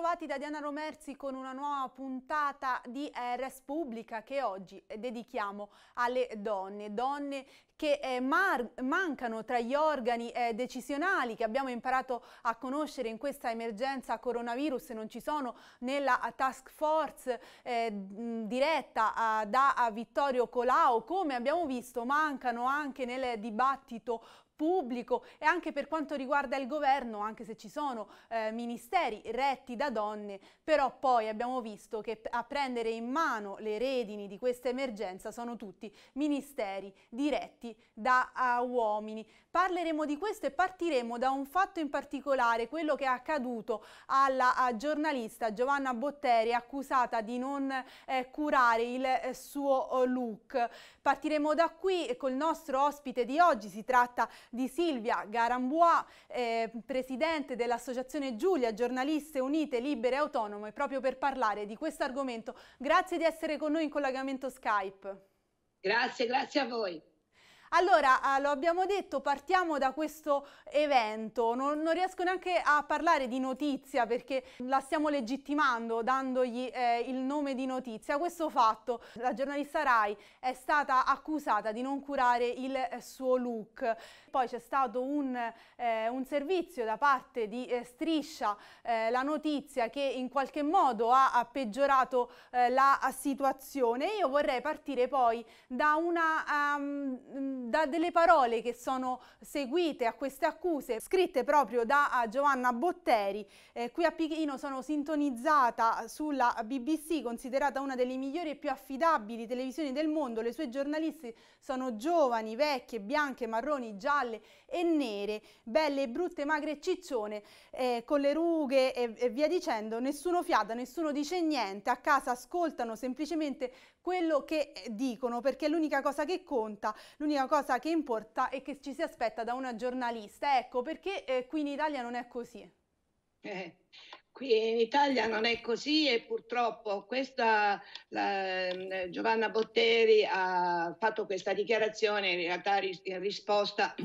Bentrovati da Diana Romerzi con una nuova puntata di Res Pubblica che oggi eh, dedichiamo alle donne, donne che eh, mancano tra gli organi eh, decisionali che abbiamo imparato a conoscere in questa emergenza coronavirus, non ci sono nella task force eh, diretta da Vittorio Colau, come abbiamo visto mancano anche nel dibattito pubblico e anche per quanto riguarda il governo, anche se ci sono eh, ministeri retti da donne, però poi abbiamo visto che a prendere in mano le redini di questa emergenza sono tutti ministeri diretti da uh, uomini. Parleremo di questo e partiremo da un fatto in particolare, quello che è accaduto alla giornalista Giovanna Botteri accusata di non eh, curare il eh, suo eh, look. Partiremo da qui col nostro ospite di oggi, si tratta di Silvia Garambois, eh, presidente dell'Associazione Giulia Giornaliste Unite Libere e Autonome, proprio per parlare di questo argomento. Grazie di essere con noi in collegamento Skype. Grazie, grazie a voi. Allora, ah, lo abbiamo detto, partiamo da questo evento. Non, non, riesco neanche a parlare di notizia perché la stiamo legittimando dandogli eh, il nome di notizia. Questo fatto, la giornalista Rai è stata accusata di non curare il eh, suo look. Poi c'è stato un, eh, un, servizio da parte di eh, Striscia, eh, la notizia, che in qualche modo ha, ha peggiorato la situazione. Io vorrei partire poi da una... Um, da delle parole che sono seguite a queste accuse, scritte proprio da eh, Giovanna Botteri, eh, qui a Pechino sono sintonizzata sulla BBC, considerata una delle migliori e più affidabili televisioni del mondo, le sue giornaliste sono giovani, vecchie, bianche, marroni, gialle e nere, belle, brutte, magre e ciccione, eh, con le rughe e, e via dicendo, nessuno fiata, nessuno dice niente, a casa ascoltano semplicemente quello che eh, dicono perché è l'unica cosa che conta, l'unica cosa che importa e che ci si aspetta da una giornalista. Ecco perché eh, qui in Italia non è così. Eh, Qui in Italia non è così e purtroppo questa, la, ehm, Giovanna Botteri ha fatto questa dichiarazione in realtà in risposta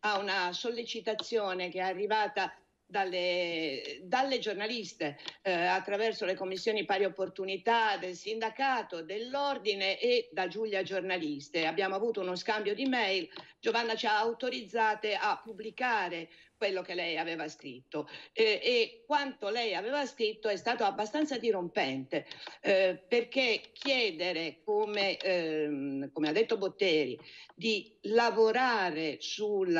a una sollecitazione che è arrivata dalle, dalle giornaliste eh, attraverso le commissioni pari opportunità del sindacato, dell'ordine e da Giulia giornaliste. Abbiamo avuto uno scambio di mail, Giovanna ci ha autorizzate a pubblicare quello che lei aveva scritto eh, e quanto lei aveva scritto è stato abbastanza dirompente eh, perché chiedere, come, ehm, come, ha detto Botteri, di lavorare sul,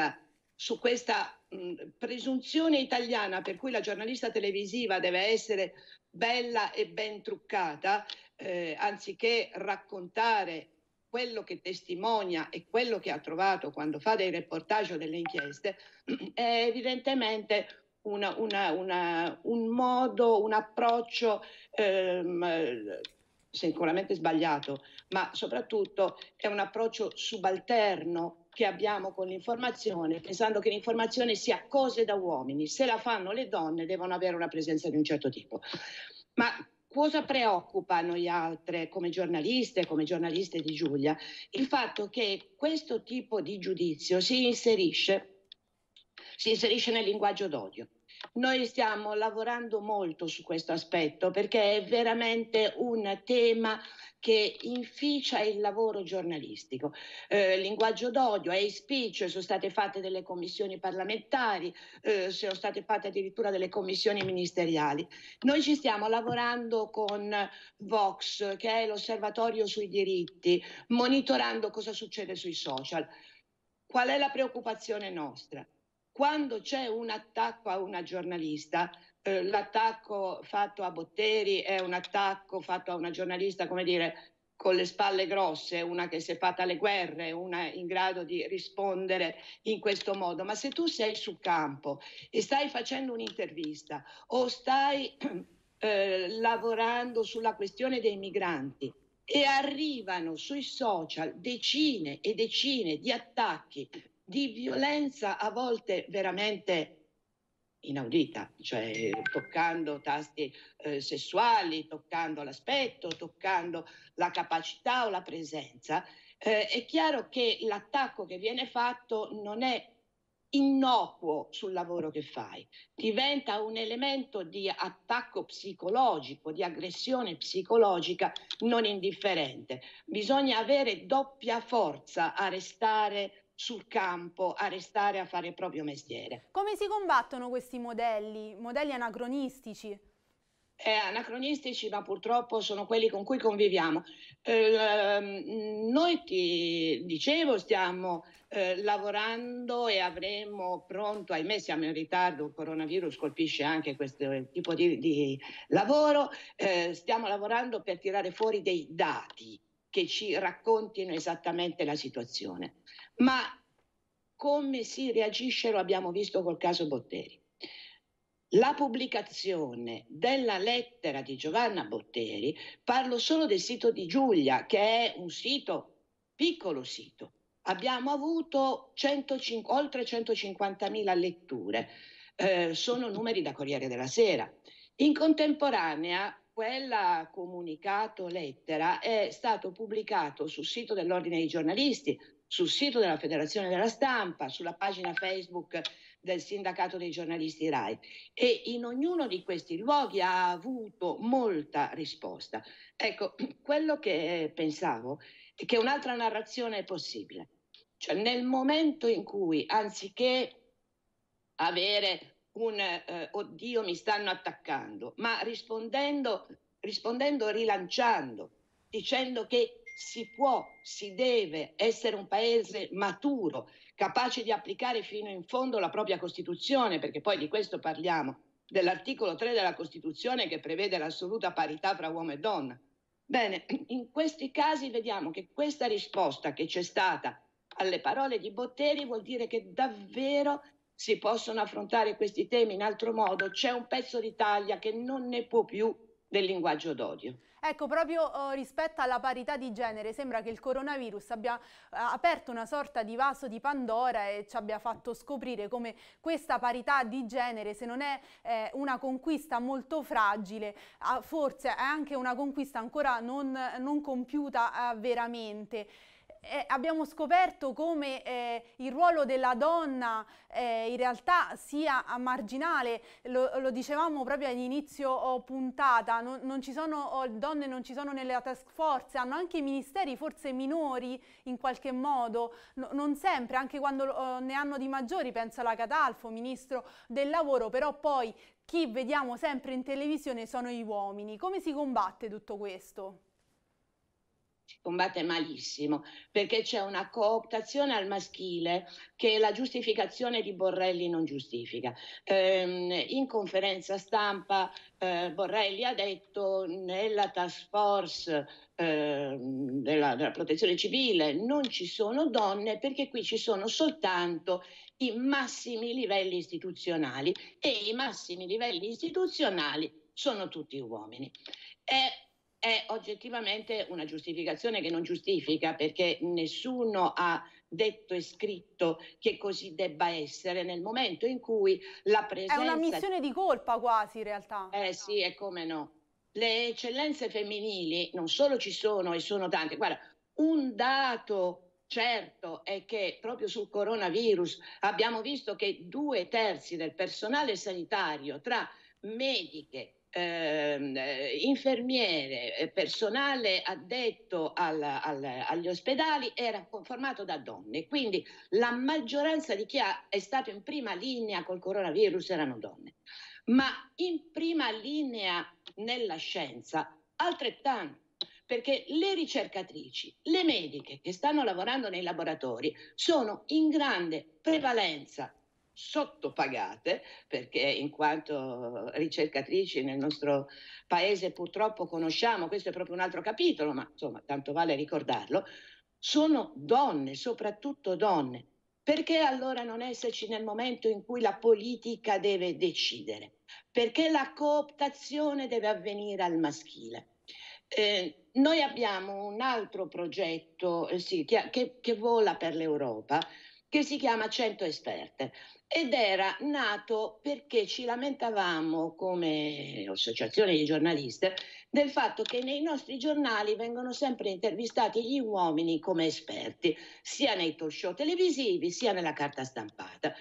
su questa Mm, presunzione italiana per cui la giornalista televisiva deve essere bella e ben truccata, eh, anziché raccontare quello che testimonia e quello che ha trovato quando fa dei reportage o delle inchieste, è evidentemente una, una, una, un modo, un approccio ehm, sicuramente sbagliato, ma soprattutto è un approccio subalterno che abbiamo con l'informazione, pensando che l'informazione sia cose da uomini. Se la fanno le donne devono avere una presenza di un certo tipo. Ma cosa preoccupa noi altre come giornaliste, come giornaliste di Giulia? Il fatto che questo tipo di giudizio si inserisce, si inserisce nel linguaggio d'odio. Noi stiamo lavorando molto su questo aspetto perché è veramente un tema che inficia il lavoro giornalistico. Eh, linguaggio d'odio, hate speech, sono state fatte delle commissioni parlamentari, eh, sono state fatte addirittura delle commissioni ministeriali. Noi ci stiamo lavorando con Vox, che è l'osservatorio sui diritti, monitorando cosa succede sui social. Qual è la preoccupazione nostra? quando c'è un attacco a una giornalista, eh, l'attacco fatto a Botteri è un attacco fatto a una giornalista, come dire, con le spalle grosse, una che si è fatta le guerre, una in grado di rispondere in questo modo. Ma se tu sei sul campo e stai facendo un'intervista o stai eh, lavorando sulla questione dei migranti e arrivano sui social decine e decine di attacchi di violenza a volte veramente inaudita, cioè toccando tasti eh, sessuali, toccando l'aspetto, toccando la capacità o la presenza, eh, è chiaro che l'attacco che viene fatto non è innocuo sul lavoro che fai, diventa un elemento di attacco psicologico, di aggressione psicologica non indifferente. Bisogna avere doppia forza a restare sul campo a restare a fare il proprio mestiere. Come si combattono questi modelli, modelli anacronistici? Eh, anacronistici, ma purtroppo sono quelli con cui conviviamo. Eh, noi ti dicevo, stiamo eh, lavorando e avremo pronto, ahimè siamo in ritardo, il coronavirus colpisce anche questo tipo di, di lavoro, eh, stiamo lavorando per tirare fuori dei dati che ci raccontino esattamente la situazione ma come si reagisce lo abbiamo visto col caso Botteri. La pubblicazione della lettera di Giovanna Botteri, parlo solo del sito di Giulia, che è un sito, piccolo sito, abbiamo avuto 105, oltre 150.000 letture, eh, sono numeri da Corriere della Sera. In contemporanea quella comunicato lettera è stato pubblicato sul sito dell'Ordine dei giornalisti, sul sito della Federazione della Stampa, sulla pagina Facebook del Sindacato dei giornalisti RAI e in ognuno di questi luoghi ha avuto molta risposta. Ecco, quello che pensavo è che un'altra narrazione è possibile, cioè nel momento in cui anziché avere un eh, oddio mi stanno attaccando, ma rispondendo, rispondendo rilanciando, dicendo che si può, si deve essere un paese maturo, capace di applicare fino in fondo la propria Costituzione, perché poi di questo parliamo, dell'articolo 3 della Costituzione che prevede l'assoluta parità fra uomo e donna. Bene, in questi casi vediamo che questa risposta che c'è stata alle parole di Botteri vuol dire che davvero si possono affrontare questi temi in altro modo. C'è un pezzo d'Italia che non ne può più del linguaggio d'odio. Ecco, proprio eh, rispetto alla parità di genere, sembra che il coronavirus abbia eh, aperto una sorta di vaso di Pandora e ci abbia fatto scoprire come questa parità di genere, se non è eh, una conquista molto fragile, ah, forse è anche una conquista ancora non, non compiuta eh, veramente eh, abbiamo scoperto come eh, il ruolo della donna eh, in realtà sia marginale, lo, lo dicevamo proprio all'inizio puntata, non, non, ci sono donne, non ci sono nelle task force, hanno anche ministeri forse minori in qualche modo, no, non sempre, anche quando eh, ne hanno di maggiori, penso alla Catalfo, ministro del lavoro, però poi chi vediamo sempre in televisione sono gli uomini. Come si combatte tutto questo? si combatte malissimo, perché c'è una cooptazione al maschile che la giustificazione di Borrelli non giustifica. Eh, in conferenza stampa eh, Borrelli ha detto nella task force eh, della, della protezione civile non ci sono donne perché qui ci sono soltanto i massimi livelli istituzionali e i massimi livelli istituzionali sono tutti uomini. È è oggettivamente una giustificazione che non giustifica perché nessuno ha detto e scritto che così debba essere nel momento in cui la presenza... È una missione di colpa quasi in realtà. Eh sì, e come no. Le eccellenze femminili non solo ci sono e sono tante, guarda, un dato certo è che proprio sul coronavirus abbiamo visto che due terzi del personale sanitario tra mediche, Ehm, eh, infermiere, eh, personale addetto al, al, agli ospedali era conformato da donne, quindi la maggioranza di chi ha, è stato in prima linea col coronavirus erano donne, ma in prima linea nella scienza altrettanto perché le ricercatrici, le mediche che stanno lavorando nei laboratori sono in grande prevalenza sottopagate, perché in quanto ricercatrici nel nostro paese purtroppo conosciamo, questo è proprio un altro capitolo, ma insomma tanto vale ricordarlo, sono donne, soprattutto donne. Perché allora non esserci nel momento in cui la politica deve decidere? Perché la cooptazione deve avvenire al maschile. Eh, noi abbiamo un altro progetto eh, sì, che, che, vola per l'Europa, che si chiama 100 esperte ed era nato perché ci lamentavamo come associazione di giornaliste del fatto che nei nostri giornali vengono sempre intervistati gli uomini come esperti, sia nei talk show televisivi sia nella carta stampata.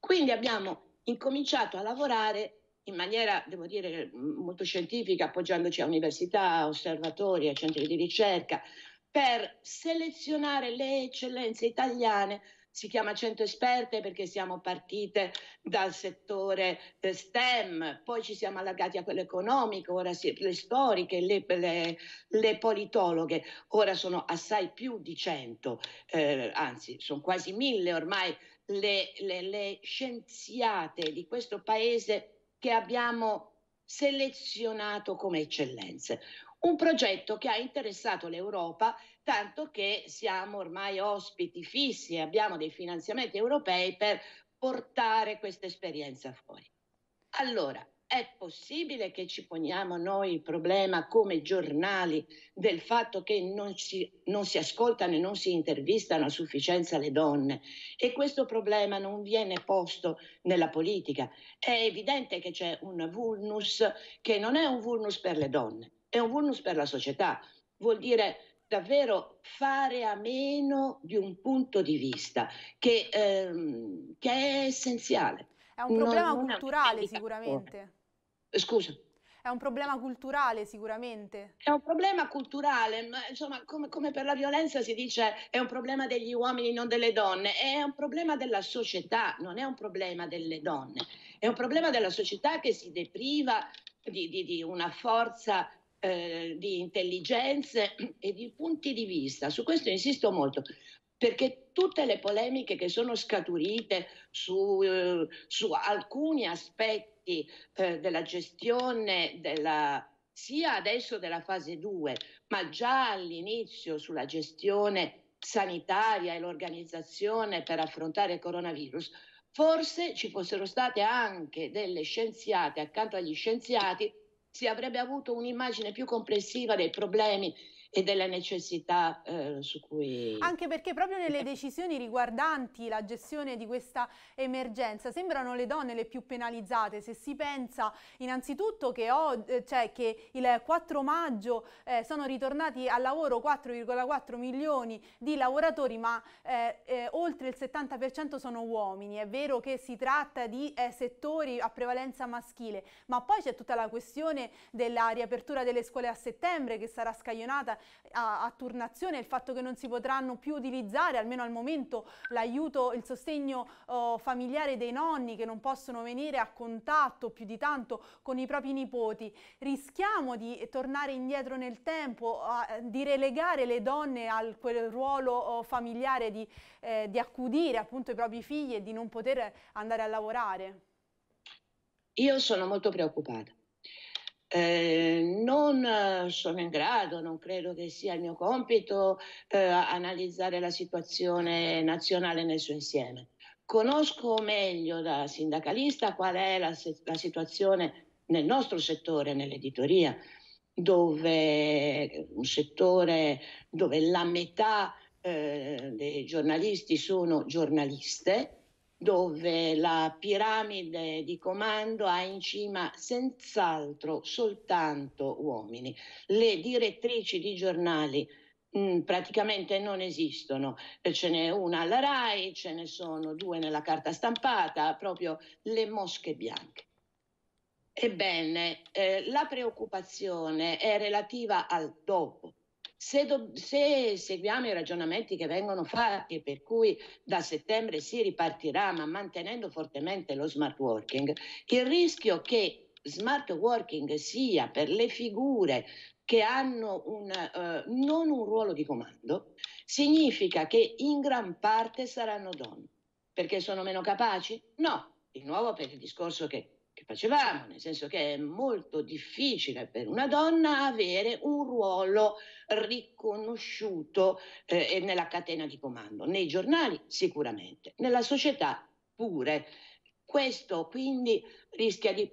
Quindi abbiamo incominciato a lavorare in maniera, devo dire, molto scientifica, appoggiandoci a università, osservatori, a centri di ricerca, per selezionare le eccellenze italiane si chiama Centro Esperte perché siamo partite dal settore eh, STEM, poi ci siamo allargati a quello economico, ora si, le storiche, le, le, le, politologhe, ora sono assai più di 100, eh, anzi sono quasi mille ormai le, le scienziate di questo paese che abbiamo selezionato come eccellenze. Un progetto che ha interessato l'Europa tanto che siamo ormai ospiti fissi e abbiamo dei finanziamenti europei per portare questa esperienza fuori. Allora, è possibile che ci poniamo noi il problema come giornali del fatto che non, ci, non, si ascoltano e non si intervistano a sufficienza le donne e questo problema non viene posto nella politica. È evidente che c'è un vulnus che non è un vulnus per le donne, è un vulnus per la società. Vuol dire davvero fare a meno di un punto di vista che, ehm, che è essenziale. È un problema non, culturale non sicuramente. Eh, scusa. È un problema culturale sicuramente. È un problema culturale, ma insomma, come, come, per la violenza si dice è un problema degli uomini, non delle donne, è un problema della società, non è un problema delle donne, è un problema della società che si depriva di, di, di una forza eh, di intelligenze e di punti di vista. Su questo insisto molto, perché tutte le polemiche che sono scaturite su, eh, su alcuni aspetti eh, della gestione della, sia adesso della fase 2, ma già all'inizio sulla gestione sanitaria e l'organizzazione per affrontare il coronavirus, forse ci fossero state anche delle scienziate accanto agli scienziati si avrebbe avuto un'immagine più complessiva dei problemi e della necessità eh, su cui... Anche perché proprio nelle decisioni riguardanti la gestione di questa emergenza sembrano le donne le più penalizzate, se si pensa innanzitutto che, ho, eh, cioè, che il 4 maggio eh, sono ritornati al lavoro 4,4 milioni di lavoratori, ma eh, eh oltre il 70% sono uomini, è vero che si tratta di eh, settori a prevalenza maschile, ma poi c'è tutta la questione della riapertura delle scuole a settembre che sarà scaglionata a, a turnazione, il fatto che non si potranno più utilizzare, almeno al momento, l'aiuto, il sostegno oh, familiare dei nonni che non possono venire a contatto più di tanto con i propri nipoti. Rischiamo di tornare indietro nel tempo, a, di relegare le donne a quel ruolo oh, familiare di, eh, di accudire appunto i propri figli e di non poter andare a lavorare? Io sono molto preoccupata. Eh, non eh, sono in grado, non credo che sia il mio compito eh, analizzare la situazione nazionale nel suo insieme. Conosco meglio da sindacalista qual è la, la situazione nel nostro settore, nell'editoria, dove un settore dove la metà eh, dei giornalisti sono giornaliste dove la piramide di comando ha in cima senz'altro soltanto uomini. Le direttrici di giornali mh, mm, praticamente non esistono, ce n'è una alla RAI, ce ne sono due nella carta stampata, proprio le mosche bianche. Ebbene, eh, la preoccupazione è relativa al dopo se, do, se, seguiamo i ragionamenti che vengono fatti, per cui da settembre si ripartirà, ma mantenendo fortemente lo smart working, il rischio che smart working sia per le figure che hanno un, uh, non un ruolo di comando, significa che in gran parte saranno donne. Perché sono meno capaci? No, di nuovo per il discorso che che facevamo, nel senso che è molto difficile per una donna avere un ruolo riconosciuto eh, nella catena di comando, nei giornali sicuramente, nella società pure. Questo quindi rischia di...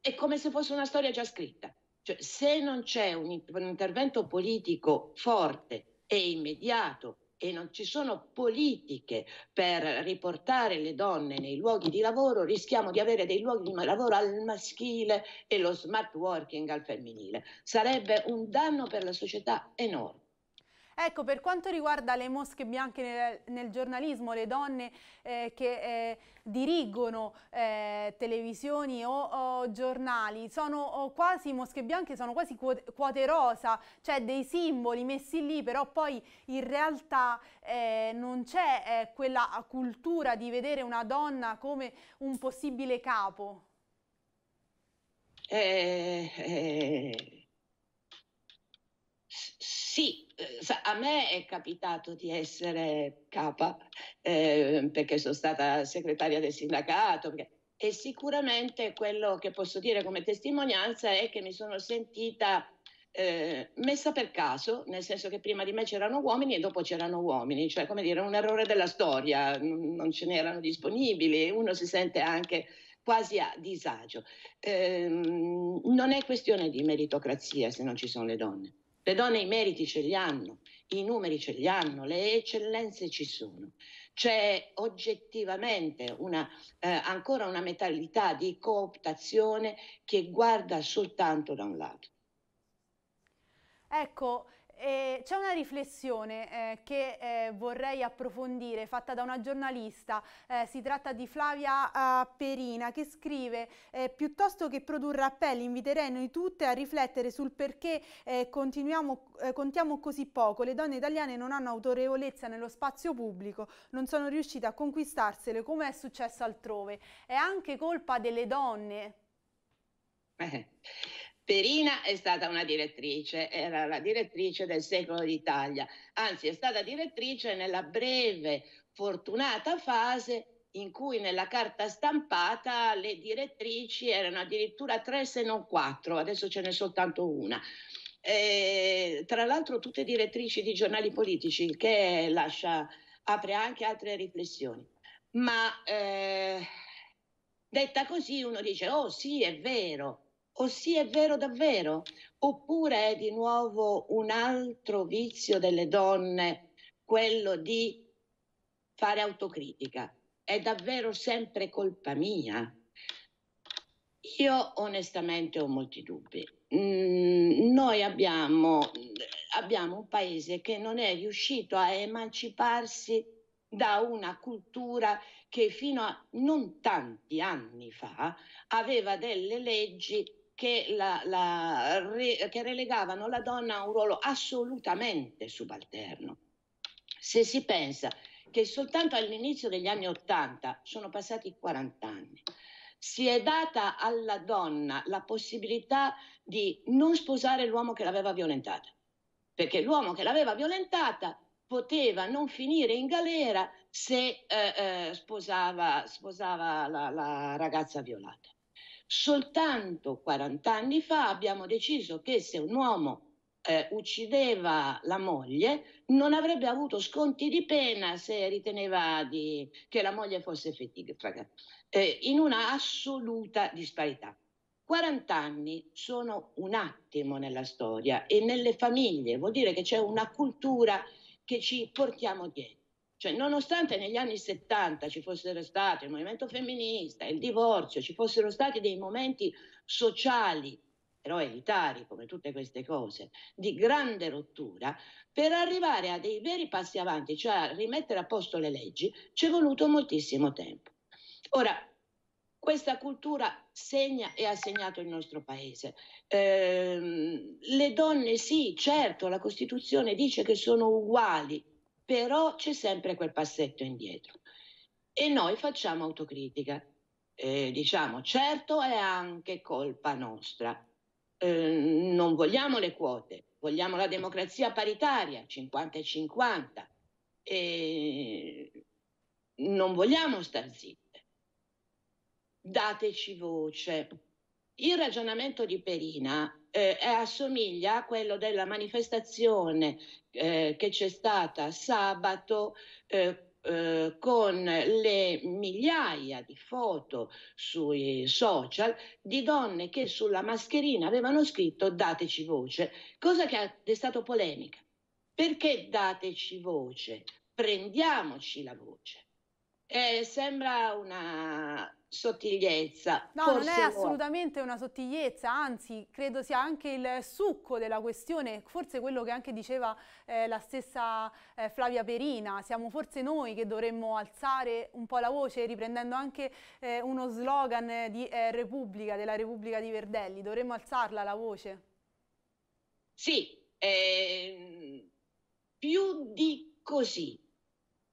è come se fosse una storia già scritta. Cioè, se non c'è un, un intervento politico forte e immediato e non ci sono politiche per riportare le donne nei luoghi di lavoro, rischiamo di avere dei luoghi di lavoro al maschile e lo smart working al femminile. Sarebbe un danno per la società enorme. Ecco, per quanto riguarda le mosche bianche nel, nel giornalismo, le donne eh, che eh, dirigono eh, televisioni o, o, giornali, sono quasi mosche bianche, sono quasi quote, rosa, cioè dei simboli messi lì, però poi in realtà eh, non c'è eh, quella cultura di vedere una donna come un possibile capo. Eh, eh. Sì, eh, a me è capitato di essere capa eh, perché sono stata segretaria del sindacato perché... e sicuramente quello che posso dire come testimonianza è che mi sono sentita eh, messa per caso, nel senso che prima di me c'erano uomini e dopo c'erano uomini, cioè come dire un errore della storia, non ce n'erano disponibili, uno si sente anche quasi a disagio. Eh, non è questione di meritocrazia se non ci sono le donne. Le donne i meriti ce li hanno, i numeri ce li hanno, le eccellenze ci sono. C'è oggettivamente una, eh, ancora una mentalità di cooptazione che guarda soltanto da un lato. Ecco, eh, c'è una riflessione eh, che eh, vorrei approfondire fatta da una giornalista, eh, si tratta di Flavia uh, Perina che scrive eh, piuttosto che produrre appelli inviterei noi tutte a riflettere sul perché contiamo così poco, le donne italiane non hanno autorevolezza nello spazio pubblico, non sono riuscite a conquistarsele come è successo altrove, è anche colpa delle donne. Perina è stata una direttrice, era la direttrice del secolo d'Italia, anzi è stata direttrice nella breve, fortunata fase in cui nella carta stampata le direttrici erano addirittura tre se non quattro, adesso ce n'è soltanto una. E, eh, tra l'altro tutte direttrici di giornali politici, il che lascia, apre anche altre riflessioni. Ma eh, detta così uno dice, oh sì, è vero, o sì è vero davvero, oppure è di nuovo un altro vizio delle donne, quello di fare autocritica. È davvero sempre colpa mia? Io onestamente ho molti dubbi. Mm, noi abbiamo, abbiamo un paese che non è riuscito a emanciparsi da una cultura che fino a non tanti anni fa aveva delle leggi che, la, la, re, che relegavano la donna a un ruolo assolutamente subalterno. Se si pensa che soltanto all'inizio degli anni Ottanta, sono passati 40 anni, si è data alla donna la possibilità di non sposare l'uomo che l'aveva violentata, perché l'uomo che l'aveva violentata poteva non finire in galera se eh, eh, sposava, sposava la, la, ragazza violata. Soltanto 40 anni fa abbiamo deciso che se un uomo eh, uccideva la moglie non avrebbe avuto sconti di pena se riteneva di, che la moglie fosse fettiga, eh, in una assoluta disparità. 40 anni sono un attimo nella storia e nelle famiglie, vuol dire che c'è una cultura che ci portiamo dietro. Cioè, nonostante negli anni 70 ci fossero stati il movimento femminista, il divorzio, ci fossero stati dei momenti sociali, però elitari come tutte queste cose, di grande rottura, per arrivare a dei veri passi avanti, cioè a rimettere a posto le leggi, ci è voluto moltissimo tempo. Ora, questa cultura segna e ha segnato il nostro paese. Eh, le donne sì, certo, la Costituzione dice che sono uguali, però c'è sempre quel passetto indietro. E noi facciamo autocritica. Eh, diciamo, certo è anche colpa nostra. Eh, non vogliamo le quote, vogliamo la democrazia paritaria, 50 e 50. Eh, non vogliamo star zitte. Dateci voce. Il ragionamento di Perina eh, assomiglia a quello della manifestazione eh, che c'è stata sabato eh, eh, con le migliaia di foto sui social di donne che sulla mascherina avevano scritto dateci voce, cosa che ha destato polemica. Perché dateci voce? Prendiamoci la voce. Eh, sembra una sottigliezza. No, Forse non è assolutamente una sottigliezza, anzi credo sia anche il succo della questione, forse quello che anche diceva eh, la stessa eh, Flavia Perina, siamo forse noi che dovremmo alzare un po' la voce riprendendo anche eh, uno slogan di eh, Repubblica, della Repubblica di Verdelli, dovremmo alzarla la voce? Sì, ehm, più di così.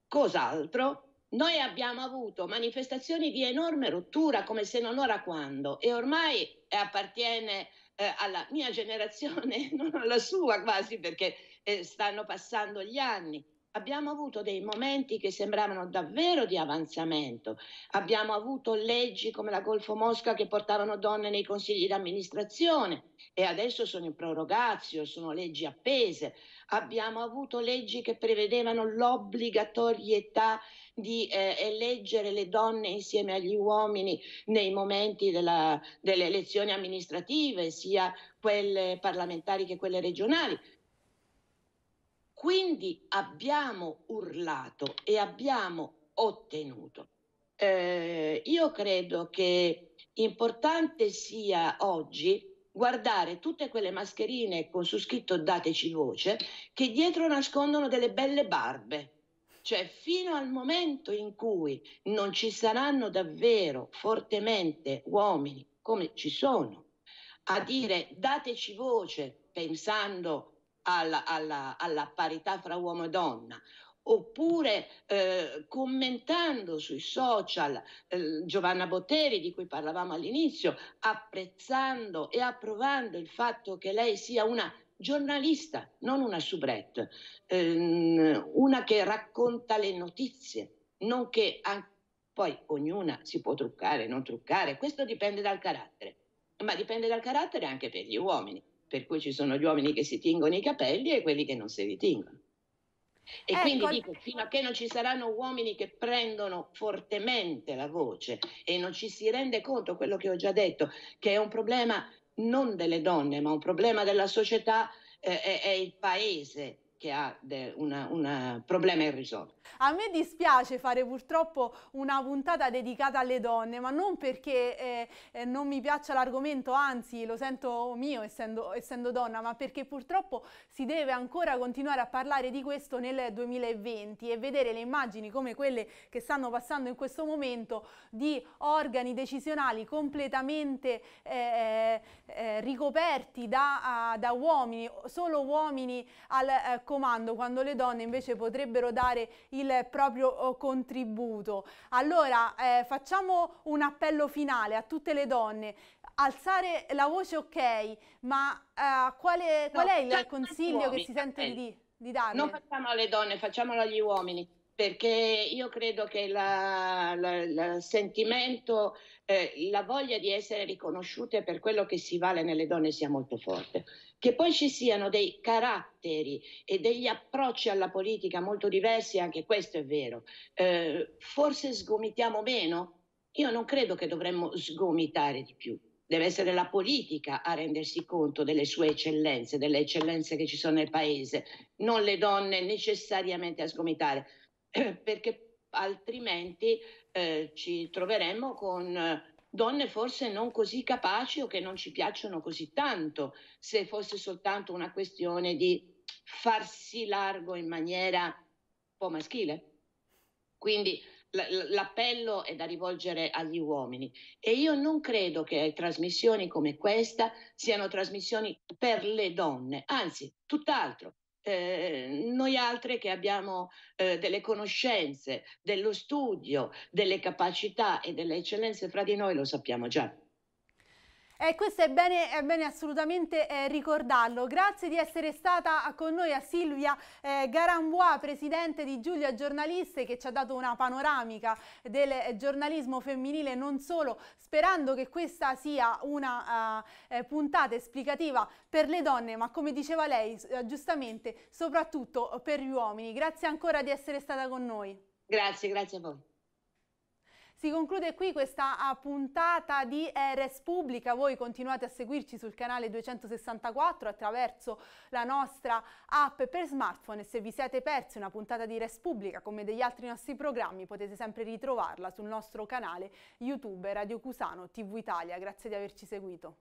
Cos'altro? Noi abbiamo avuto manifestazioni di enorme rottura, come se non ora quando, e ormai appartiene eh, alla mia generazione, non alla sua quasi, perché eh, stanno passando gli anni abbiamo avuto dei momenti che sembravano davvero di avanzamento. Abbiamo avuto leggi come la Golfo Mosca che portavano donne nei consigli di amministrazione e adesso sono in prorogazio, sono leggi appese. Abbiamo avuto leggi che prevedevano l'obbligatorietà di eh, eleggere le donne insieme agli uomini nei momenti della, delle elezioni amministrative, sia quelle parlamentari che quelle regionali. Quindi abbiamo urlato e abbiamo ottenuto. Eh, io credo che importante sia oggi guardare tutte quelle mascherine con su scritto dateci voce che dietro nascondono delle belle barbe. Cioè, fino al momento in cui non ci saranno davvero fortemente uomini come ci sono a dire dateci voce pensando alla, alla, alla parità fra uomo e donna oppure eh, commentando sui social eh, Giovanna Botteri di cui parlavamo all'inizio, apprezzando e approvando il fatto che lei sia una giornalista, non una soubrette, ehm, una che racconta le notizie, non che anche, poi ognuna si può truccare, non truccare, questo dipende dal carattere, ma dipende dal carattere anche per gli uomini per cui ci sono gli uomini che si tingono i capelli e quelli che non si ritingono. E ecco. quindi dico, fino a che non ci saranno uomini che prendono fortemente la voce e non ci si rende conto, quello che ho già detto, che è un problema non delle donne, ma un problema della società eh, è il paese che ha un problema irrisolto. A me dispiace fare purtroppo una puntata dedicata alle donne, ma non perché eh, eh, non mi piaccia l'argomento, anzi lo sento mio essendo, essendo, donna, ma perché purtroppo si deve ancora continuare a parlare di questo nel 2020 e vedere le immagini come quelle che stanno passando in questo momento di organi decisionali completamente eh, eh, eh ricoperti da, uh, da, uomini, solo uomini al eh, raccomando, quando le donne invece potrebbero dare il proprio eh, contributo. Allora eh, facciamo un appello finale a tutte le donne. Alzare la voce ok, ma eh, quale, no, qual è il consiglio che si sente di, eh, di dare? Non facciamo alle donne, facciamolo agli uomini perché io credo che il sentimento, eh, la voglia di essere riconosciute per quello che si vale nelle donne sia molto forte. Che poi ci siano dei caratteri e degli approcci alla politica molto diversi, anche questo è vero. Eh, forse sgomitiamo meno? Io non credo che dovremmo sgomitare di più deve essere la politica a rendersi conto delle sue eccellenze, delle eccellenze che ci sono nel paese, non le donne necessariamente a sgomitare. perché altrimenti eh, ci troveremmo con donne forse non così capaci o che non ci piacciono così tanto, se fosse soltanto una questione di farsi largo in maniera un po' maschile. Quindi l'appello è da rivolgere agli uomini e io non credo che trasmissioni come questa siano trasmissioni per le donne, anzi tutt'altro, eh, noi altre che abbiamo eh, delle conoscenze, dello studio, delle capacità e delle eccellenze fra di noi lo sappiamo già. E questo è bene, è bene assolutamente eh, ricordarlo. Grazie di essere stata con noi a Silvia eh, Garambois, presidente di Giulia Giornaliste, che ci ha dato una panoramica del eh, giornalismo femminile, non solo, sperando che questa sia una uh, puntata esplicativa per le donne, ma come diceva lei uh, giustamente, soprattutto per gli uomini. Grazie ancora di essere stata con noi. Grazie, grazie a voi. Si conclude qui questa ah, puntata di Res Pubblica, voi continuate a seguirci sul canale 264 attraverso la nostra app per smartphone e se vi siete persi una puntata di Res Pubblica come degli altri nostri programmi potete sempre ritrovarla sul nostro canale YouTube Radio Cusano TV Italia. Grazie di averci seguito.